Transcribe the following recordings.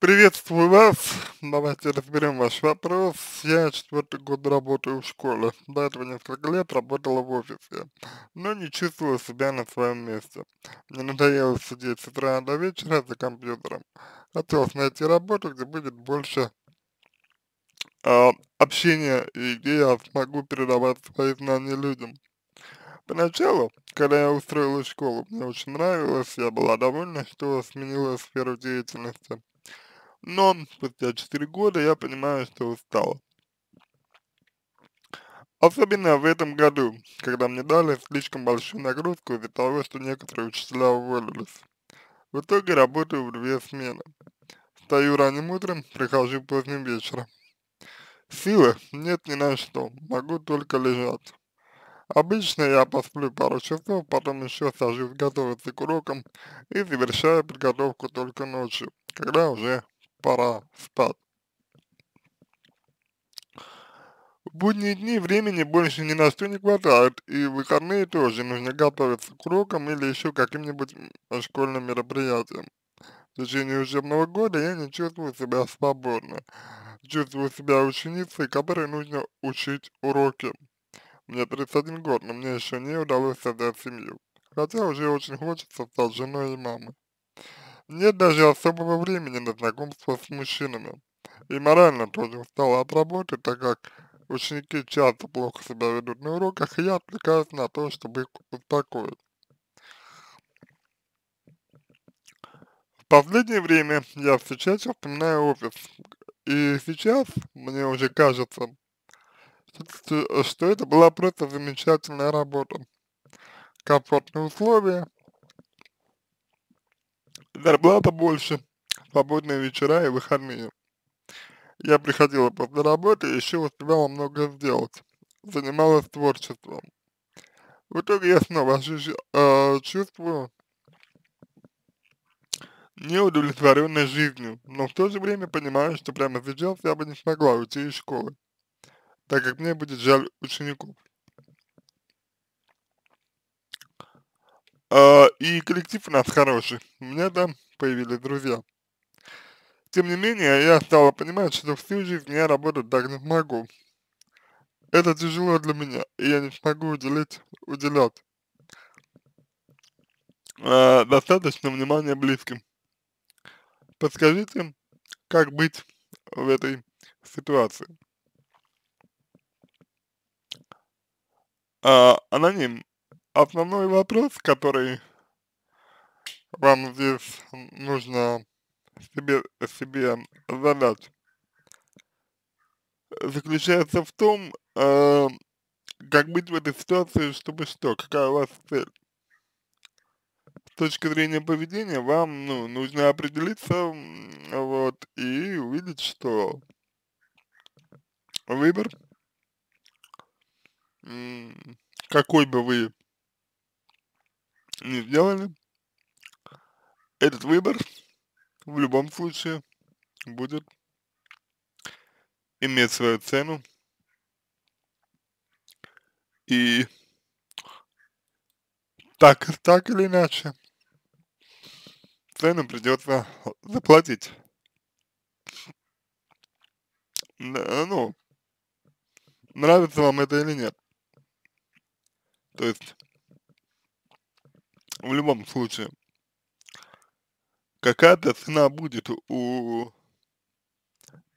Приветствую вас. Давайте разберем ваш вопрос. Я четвертый год работаю в школе. До этого несколько лет работала в офисе, но не чувствовала себя на своем месте. Мне надоело сидеть с утра до вечера за компьютером. Хотелось найти работу, где будет больше э, общения и где я смогу передавать свои знания людям. Поначалу, когда я устроилась в школу, мне очень нравилось, я была довольна, что сменила сферу деятельности но спустя 4 года я понимаю, что устал, Особенно в этом году, когда мне дали слишком большую нагрузку из-за того, что некоторые учителя уволились. В итоге работаю в две смены. Стою ранним утром, прихожу поздним вечером. Силы нет ни на что, могу только лежать. Обычно я посплю пару часов, потом еще сажусь готовиться к урокам и завершаю подготовку только ночью, когда уже пора спать. В будние дни времени больше ни на что не хватает, и в выходные тоже нужно готовиться к урокам или еще каким-нибудь школьным мероприятиям. В течение учебного года я не чувствую себя свободно. Чувствую себя ученицей, которой нужно учить уроки. Мне 31 год, но мне еще не удалось создать семью. Хотя уже очень хочется стать женой и мамой. Нет даже особого времени на знакомство с мужчинами. И морально тоже устала от работы, так как ученики часто плохо себя ведут на уроках, и я отвлекаюсь на то, чтобы их успокоить. В последнее время я все чаще вспоминаю офис, и сейчас мне уже кажется, что, что это была просто замечательная работа. Комфортные условия, зарплата больше, свободные вечера и выходные. Я приходила после работы и еще успевала много сделать. Занималась творчеством. В итоге я снова э, чувствую неудовлетворенной жизнью, но в то же время понимаю, что прямо сейчас я бы не смогла уйти из школы, так как мне будет жаль учеников. А, и коллектив у нас хороший. У меня там появились друзья. Тем не менее, я стала понимать, что всю жизнь я работать так не смогу. Это тяжело для меня, и я не смогу уделить, уделять э, достаточно внимания близким. Подскажите, как быть в этой ситуации? А, аноним основной вопрос, который вам здесь нужно себе, себе задать, э, заключается в том, э, как быть в этой ситуации, чтобы что, какая у вас цель. С точки зрения поведения вам ну, нужно определиться вот, и увидеть, что выбор, какой бы вы не сделали, этот выбор в любом случае будет иметь свою цену. И так, так или иначе, цену придется заплатить. Ну, нравится вам это или нет. То есть, в любом случае, какая-то цена будет у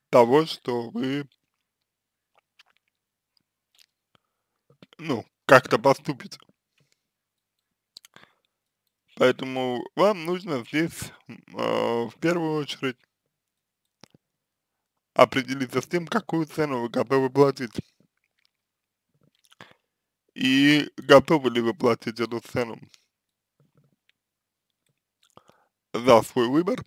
того, что вы, ну, как-то поступите. Поэтому вам нужно здесь э, в первую очередь определиться с тем, какую цену вы готовы платить. И готовы ли вы платить эту цену за свой выбор,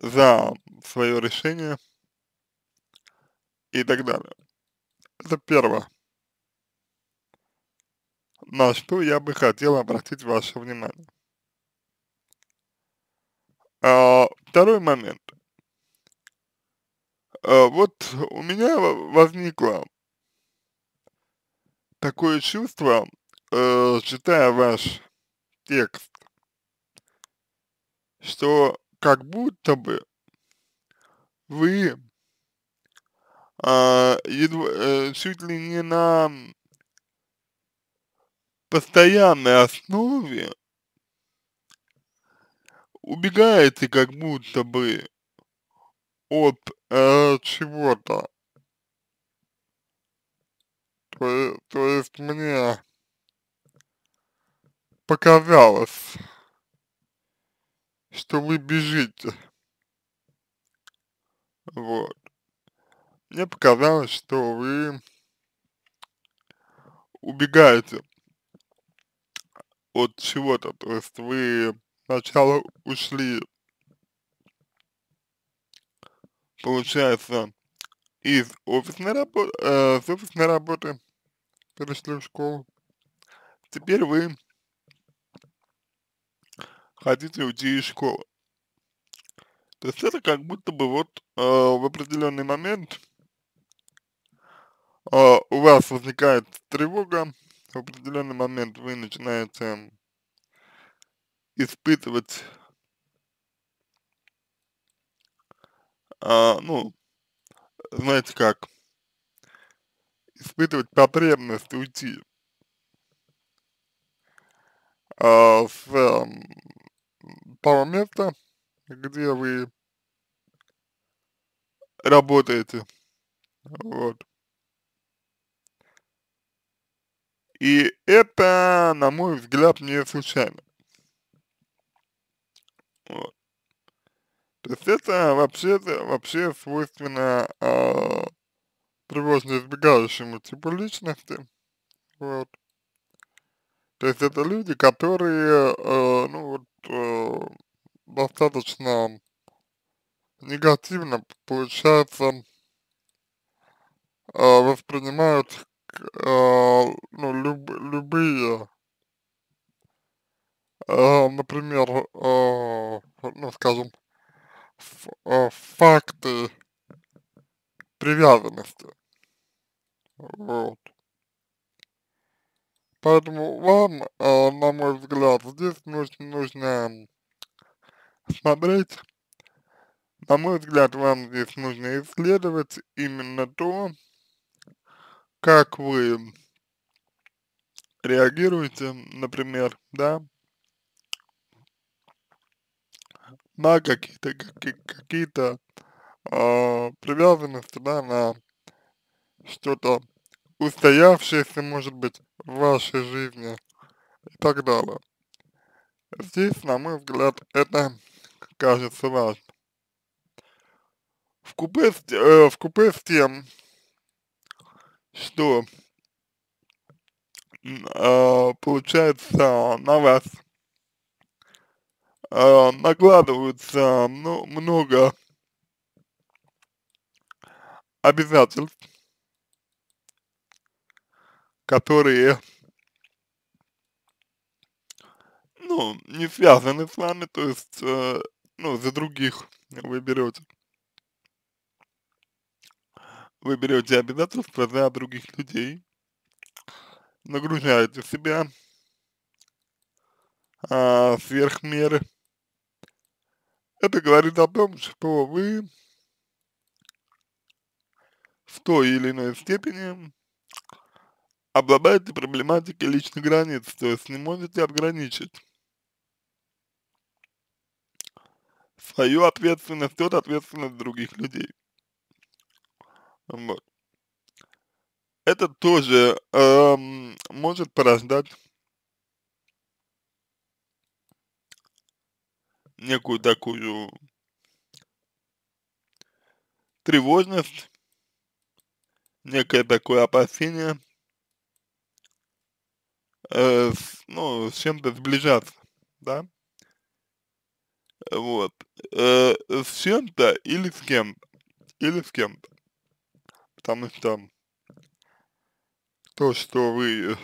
за свое решение и так далее. Это первое, на что я бы хотел обратить ваше внимание. А, второй момент. А, вот у меня возникло такое чувство, э, читая ваш текст, что как будто бы вы э, едва, э, чуть ли не на постоянной основе убегаете как будто бы от э, чего-то. То, э, то есть мне показалось что вы бежите. Вот. Мне показалось, что вы убегаете от чего-то, то есть вы сначала ушли, получается, из офисной работы, э, с офисной работы перешли в школу, теперь вы хотите уйти из школы. То есть это как будто бы вот э, в определенный момент э, у вас возникает тревога, в определенный момент вы начинаете испытывать, э, ну, знаете как, испытывать потребность уйти э, с э, эм, того места, где вы работаете. Вот. И это, на мой взгляд, не случайно. Вот. То есть это вообще, вообще свойственно э, тревожно избегающему типу личности. Вот. То есть это люди, которые, э, ну вот, э, достаточно негативно, получается, э, воспринимают э, ну, люб, любые, э, например, э, ну скажем, ф, э, факты привязанности. Вот. Поэтому вам, э, на мой взгляд, здесь нужно, нужно смотреть, на мой взгляд, вам здесь нужно исследовать именно то, как вы реагируете, например, да, на какие-то какие-то э, привязанности, да, на что-то устоявшиеся, может быть, в вашей жизни и так далее. Здесь, на мой взгляд, это кажется важным. В купе, с, э, в купе с тем, что э, получается на вас э, накладываются ну, много обязательств, которые, ну, не связаны с вами, то есть, э, ну, за других вы берете. Вы берете обязательства за других людей, нагружаете себя э, сверх меры. Это говорит о том, что вы в той или иной степени обладаете проблематикой личных границ, то есть не можете ограничить свою ответственность тот ответственность других людей. Вот. Это тоже эм, может порождать некую такую тревожность, некое такое опасение – Э, с, ну, с чем-то сближаться, да? Вот. Э, с чем-то или с кем-то. Или с кем-то. Потому что то, что вы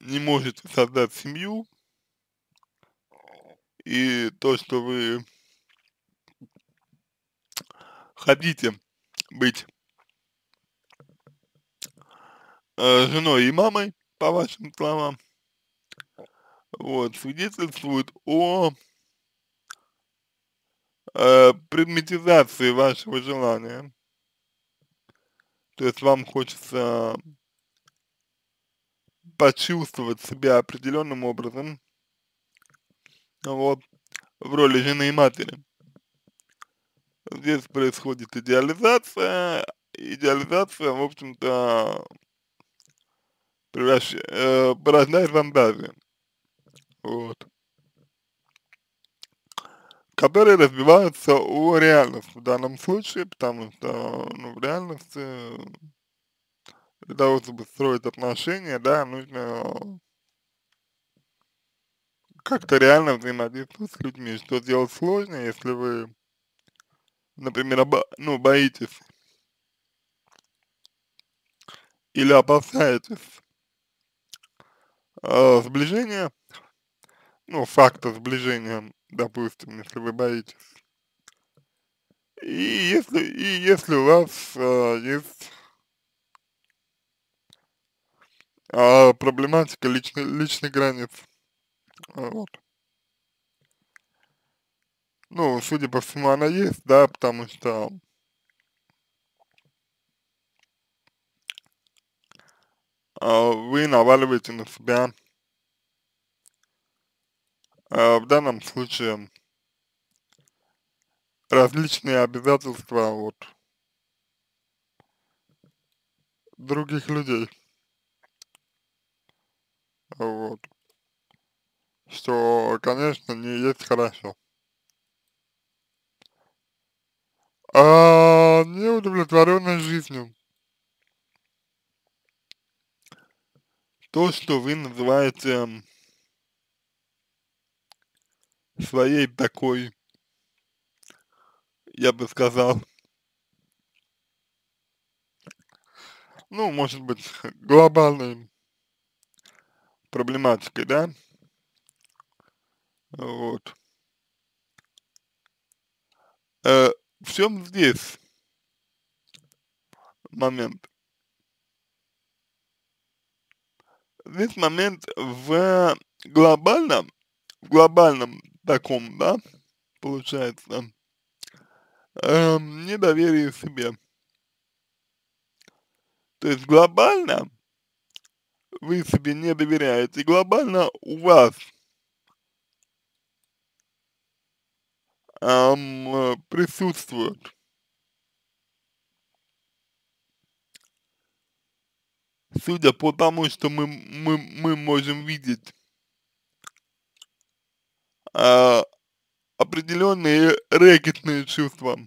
не можете создать семью, и то, что вы хотите быть э, женой и мамой, по вашим словам, вот, свидетельствует о э, предметизации вашего желания. То есть вам хочется почувствовать себя определенным образом, вот, в роли жены и матери. Здесь происходит идеализация, идеализация, в общем-то, рождает, э, порождает фантазии. Вот. Которые разбиваются о реальность в данном случае, потому что ну, в реальности для того, чтобы строить отношения, да, нужно как-то реально взаимодействовать с людьми, что делать сложно, если вы, например, обо, ну, боитесь или опасаетесь э, а, сближения, ну, факта сближения, допустим, если вы боитесь. И если, и если у вас э, есть э, проблематика личной, личных границ, вот. Ну, судя по всему, она есть, да, потому что А, вы наваливаете на себя а, в данном случае различные обязательства от других людей. Вот. Что, конечно, не есть хорошо. А неудовлетворенность жизнью. то, что вы называете своей такой, я бы сказал, ну, может быть, глобальной проблематикой, да? Вот. Э, в чем здесь момент? здесь момент в глобальном, в глобальном таком, да, получается, эм, недоверие себе. То есть глобально вы себе не доверяете, глобально у вас эм, присутствует судя по тому, что мы, мы, мы можем видеть э, определенные рэкетные чувства.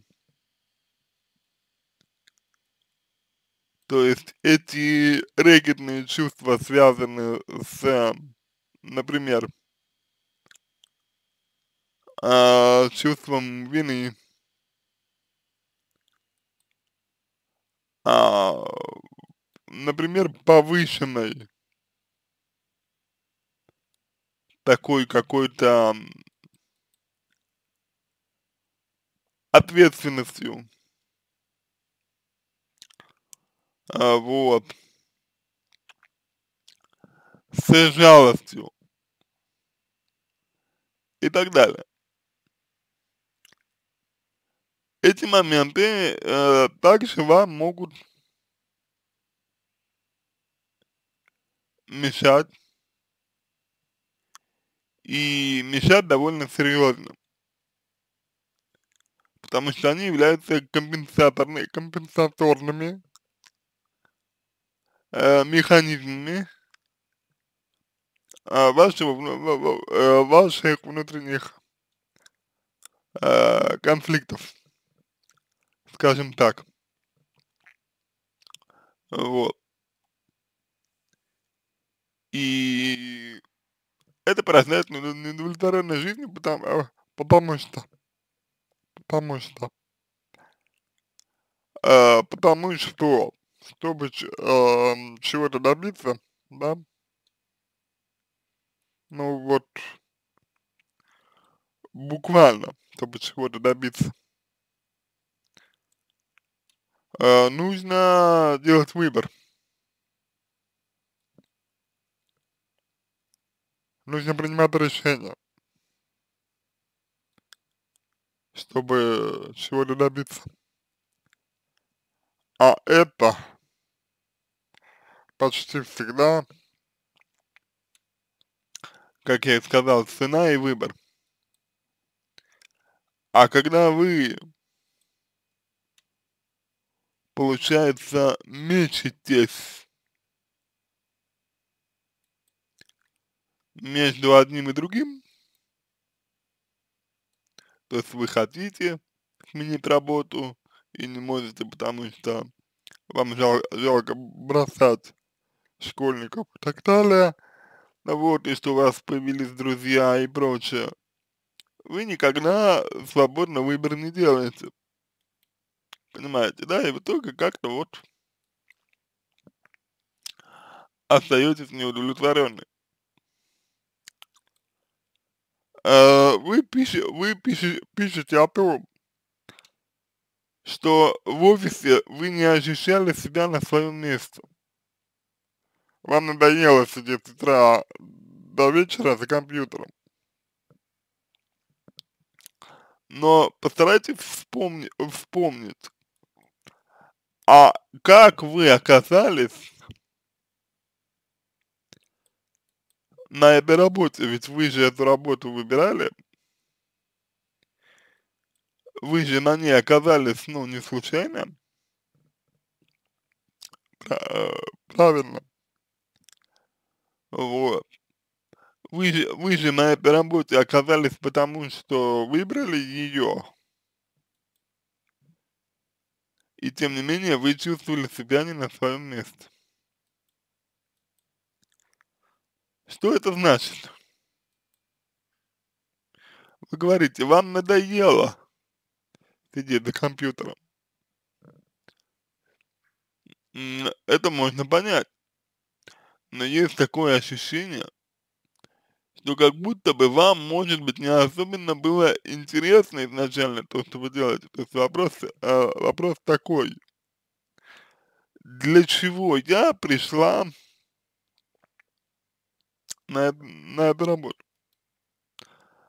То есть эти рэкетные чувства связаны с, например, э, чувством вины, а, например, повышенной, такой какой-то ответственностью. А, вот. С жалостью. И так далее. Эти моменты э, также вам могут мешать. И мешать довольно серьезно. Потому что они являются компенсаторными, компенсаторными э, механизмами э, вашего, э, ваших внутренних э, конфликтов, скажем так. Вот. И это порождает неудовлетворенность жизни, потому, а, потому что, потому что, э, потому что, чтобы э, чего-то добиться, да, ну вот, буквально, чтобы чего-то добиться, э, нужно делать выбор. нужно принимать решение, чтобы чего-то добиться. А это почти всегда, как я и сказал, цена и выбор. А когда вы, получается, мечетесь между одним и другим. То есть вы хотите сменить работу и не можете, потому что вам жал, жалко бросать школьников и так далее. да ну Вот, и что у вас появились друзья и прочее. Вы никогда свободно выбор не делаете. Понимаете, да? И в итоге как-то вот остаетесь неудовлетворенной. Э, вы, пишете, вы пишете, пишете о том, что в офисе вы не ощущали себя на своем месте. Вам надоело сидеть с утра до вечера за компьютером. Но постарайтесь вспомни, вспомнить, а как вы оказались на этой работе, ведь вы же эту работу выбирали, вы же на ней оказались, ну, не случайно, э, правильно, вот, вы же, вы же на этой работе оказались потому, что выбрали ее, и тем не менее вы чувствовали себя не на своем месте. Что это значит? Вы говорите, вам надоело сидеть за компьютером. Это можно понять. Но есть такое ощущение, что как будто бы вам, может быть, не особенно было интересно изначально то, что вы делаете. То есть вопрос, э, вопрос такой. Для чего я пришла на, на эту работу.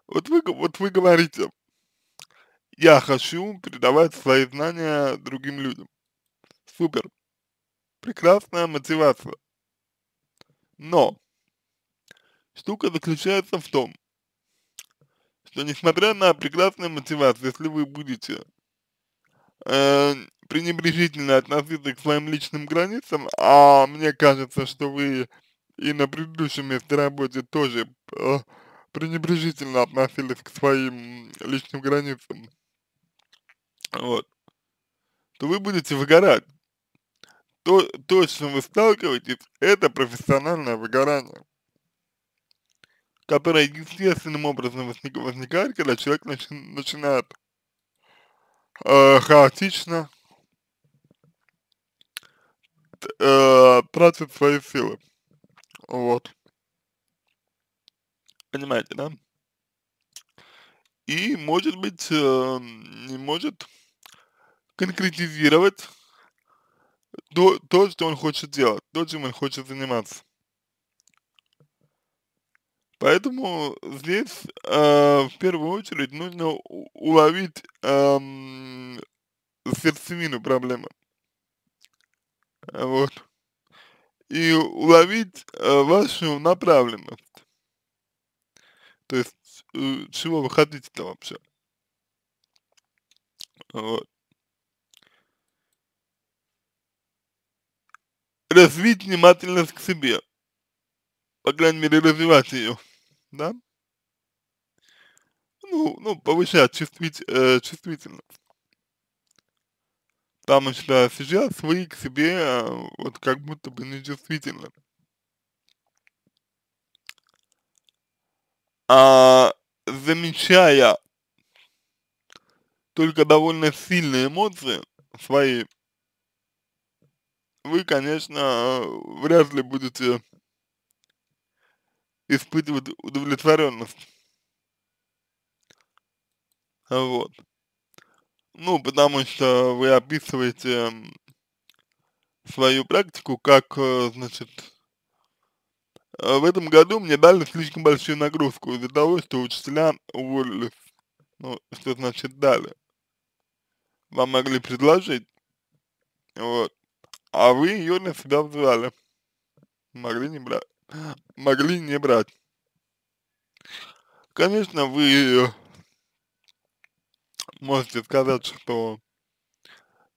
Вот вы, вот вы говорите, я хочу передавать свои знания другим людям. Супер. Прекрасная мотивация. Но штука заключается в том, что несмотря на прекрасную мотивацию, если вы будете э, пренебрежительно относиться к своим личным границам, а мне кажется, что вы и на предыдущем месте работы тоже э, пренебрежительно относились к своим личным границам, вот, то вы будете выгорать. То, то, с чем вы сталкиваетесь, это профессиональное выгорание, которое естественным образом возник, возникает, когда человек начи, начинает э, хаотично э, тратит свои силы. Вот. Понимаете, да? И, может быть, э, не может конкретизировать то, то, что он хочет делать, то, чем он хочет заниматься. Поэтому здесь э, в первую очередь нужно уловить э, сердцевину проблемы. Вот и уловить э, вашу направленность. То есть, э, чего вы хотите-то вообще? Вот. Развить внимательность к себе. По крайней мере, развивать ее. Да? Ну, ну повышать чувствит, э, чувствительность. Потому что сейчас вы к себе вот как будто бы нечувствительны. Ну, а, замечая только довольно сильные эмоции свои, вы, конечно, вряд ли будете испытывать удовлетворенность. Вот. Ну, потому что вы описываете свою практику, как, э, значит, э, в этом году мне дали слишком большую нагрузку из-за того, что учителя уволились. Ну, что значит дали? Вам могли предложить, вот, а вы ее на себя взяли. Могли не брать. Могли не брать. Конечно, вы можете сказать, что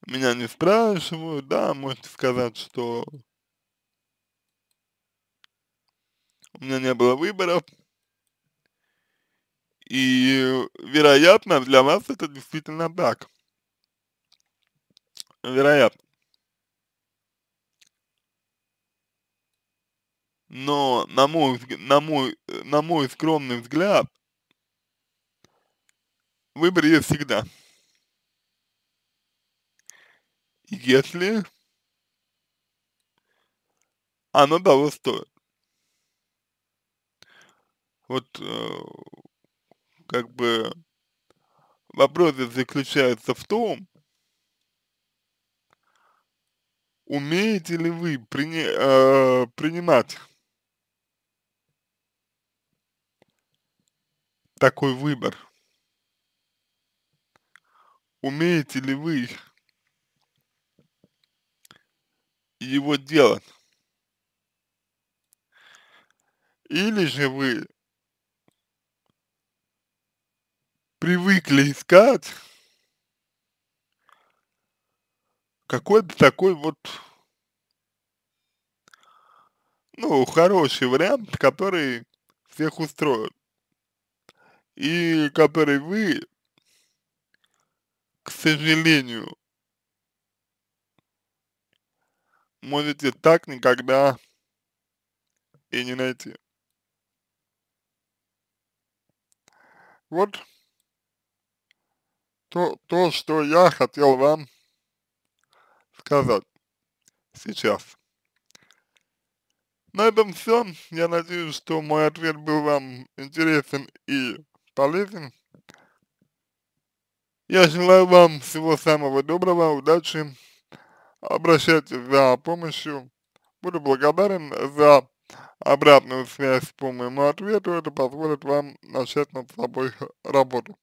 меня не спрашивают, да, можете сказать, что у меня не было выборов. И, вероятно, для вас это действительно так. Вероятно. Но, на мой, на мой, э, на мой скромный взгляд, Выбор есть всегда. Если оно того стоит. Вот э, как бы вопрос заключается в том, умеете ли вы прини, э, принимать такой выбор? умеете ли вы его делать? Или же вы привыкли искать какой-то такой вот, ну, хороший вариант, который всех устроит. И который вы к сожалению. Можете так никогда и не найти. Вот то, то, что я хотел вам сказать сейчас. На этом все. Я надеюсь, что мой ответ был вам интересен и полезен. Я желаю вам всего самого доброго, удачи. Обращайтесь за помощью. Буду благодарен за обратную связь по моему ответу. Это позволит вам начать над собой работу.